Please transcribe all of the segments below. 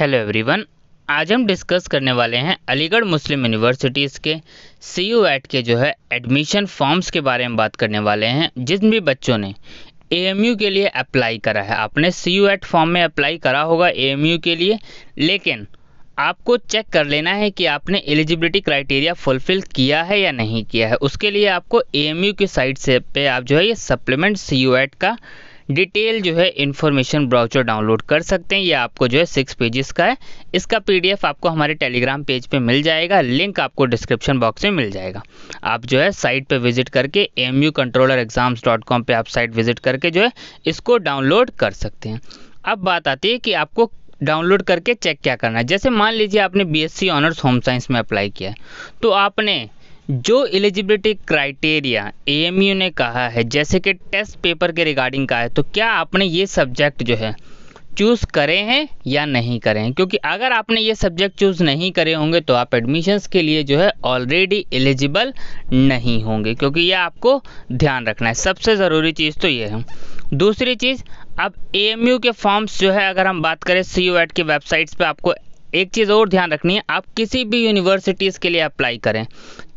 hello everyone आज हम discuss करने वाले हैं अलीगढ़ मुस्लिम यूनिवर्सिटीज़ के सी यू एट के जो है एडमिशन फॉर्म्स के बारे में बात करने वाले हैं जिन भी बच्चों ने ए के लिए अप्लाई करा है आपने सी यू एट फॉर्म में अप्लाई करा होगा ए के लिए लेकिन आपको चेक कर लेना है कि आपने एलिजिबिलिटी क्राइटेरिया फुलफिल किया है या नहीं किया है उसके लिए आपको ए की साइट से पे आप जो है ये सप्लीमेंट सी यू एट का डिटेल जो है इन्फॉर्मेशन ब्राउचर डाउनलोड कर सकते हैं ये आपको जो है सिक्स पेजेस का है इसका पीडीएफ आपको हमारे टेलीग्राम पेज पे मिल जाएगा लिंक आपको डिस्क्रिप्शन बॉक्स में मिल जाएगा आप जो है साइट पे विजिट करके M U controller exams dot com पर आप साइट विजिट करके जो है इसको डाउनलोड कर सकते हैं अब बात आती है कि आपको डाउनलोड करके चेक क्या करना है जैसे मान लीजिए आपने B S C honours home science में अप्लाई किया है तो आपने जो एलिजिबिलिटी क्राइटेरिया ए ने कहा है जैसे कि टेस्ट पेपर के रिगार्डिंग का है तो क्या आपने ये सब्जेक्ट जो है चूज़ करें हैं या नहीं करें हैं क्योंकि अगर आपने ये सब्जेक्ट चूज़ नहीं करे होंगे तो आप एडमिशन्स के लिए जो है ऑलरेडी एलिजिबल नहीं होंगे क्योंकि ये आपको ध्यान रखना है सबसे ज़रूरी चीज़ तो ये है दूसरी चीज़ अब ए के फॉर्म्स जो है अगर हम बात करें सी की वेबसाइट्स पे आपको एक चीज़ और ध्यान रखनी है आप किसी भी यूनिवर्सिटीज़ के लिए अप्लाई करें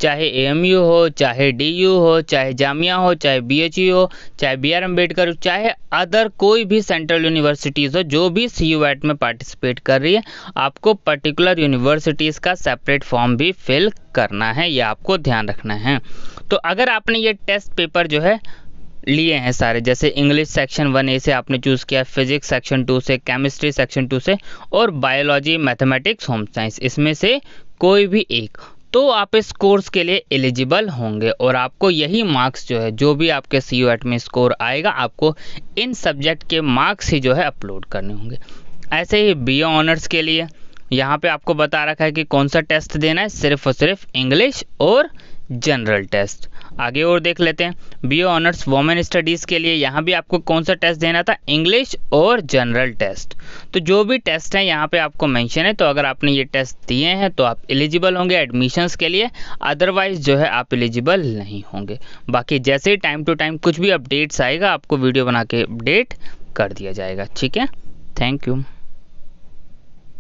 चाहे ए हो चाहे डी हो चाहे जामिया हो चाहे बी हो चाहे बी आर अम्बेडकर हो चाहे अदर कोई भी सेंट्रल यूनिवर्सिटीज़ हो जो भी सी यू एट में पार्टिसिपेट कर रही है आपको पर्टिकुलर यूनिवर्सिटीज़ का सेपरेट फॉर्म भी फिल करना है ये आपको ध्यान रखना है तो अगर आपने ये टेस्ट पेपर जो है लिए हैं सारे जैसे इंग्लिश सेक्शन वन ए से आपने चूज़ किया फिजिक्स सेक्शन टू से केमिस्ट्री सेक्शन टू से और बायोलॉजी मैथमेटिक्स होम साइंस इसमें से कोई भी एक तो आप इस कोर्स के लिए एलिजिबल होंगे और आपको यही मार्क्स जो है जो भी आपके सी यू एट में स्कोर आएगा आपको इन सब्जेक्ट के मार्क्स ही जो है अपलोड करने होंगे ऐसे ही बी ऑनर्स के लिए यहाँ पे आपको बता रखा है कि कौन सा टेस्ट देना है सिर्फ और सिर्फ इंग्लिश और जनरल टेस्ट आगे और देख लेते हैं बी ऑनर्स वोमेन स्टडीज़ के लिए यहाँ भी आपको कौन सा टेस्ट देना था इंग्लिश और जनरल टेस्ट तो जो भी टेस्ट हैं यहाँ पे आपको मेंशन है तो अगर आपने ये टेस्ट दिए हैं तो आप एलिजिबल होंगे एडमिशन्स के लिए अदरवाइज जो है आप एलिजिबल नहीं होंगे बाकी जैसे ही टाइम टू टाइम कुछ भी अपडेट्स आएगा आपको वीडियो बना के अपडेट कर दिया जाएगा ठीक है थैंक यू